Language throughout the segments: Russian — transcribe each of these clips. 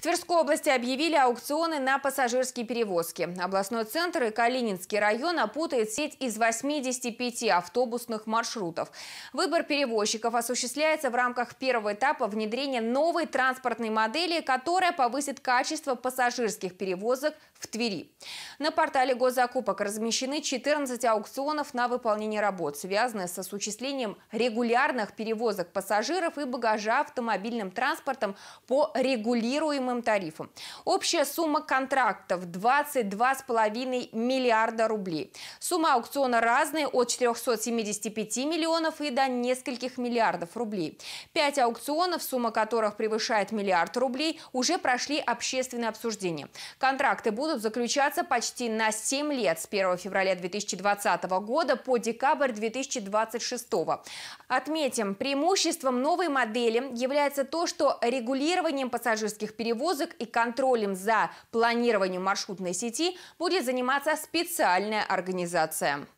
В Тверской области объявили аукционы на пассажирские перевозки. Областной центр и Калининский район опутает сеть из 85 автобусных маршрутов. Выбор перевозчиков осуществляется в рамках первого этапа внедрения новой транспортной модели, которая повысит качество пассажирских перевозок в Твери. На портале госзакупок размещены 14 аукционов на выполнение работ, связанных с осуществлением регулярных перевозок пассажиров и багажа автомобильным транспортом по регулируемым снижаемым тарифом. Общая сумма контрактов 22,5 миллиарда рублей. Сумма аукциона разная от 475 миллионов и до нескольких миллиардов рублей. Пять аукционов, сумма которых превышает миллиард рублей, уже прошли общественное обсуждение. Контракты будут заключаться почти на 7 лет с 1 февраля 2020 года по декабрь 2026. Отметим, преимуществом новой модели является то, что регулированием пассажирских перевозок перевозок и контролем за планированием маршрутной сети будет заниматься специальная организация.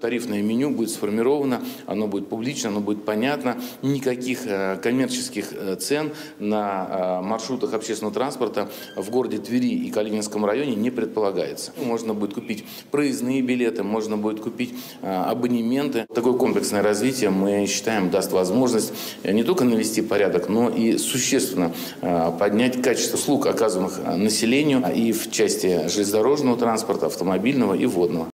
Тарифное меню будет сформировано, оно будет публично, оно будет понятно. Никаких э, коммерческих э, цен на э, маршрутах общественного транспорта в городе Твери и Калининском районе не предполагается. Можно будет купить проездные билеты, можно будет купить абонементы. Такое комплексное развитие, мы считаем, даст возможность не только навести порядок, но и существенно поднять качество услуг, оказываемых населению а и в части железнодорожного транспорта, автомобильного и водного.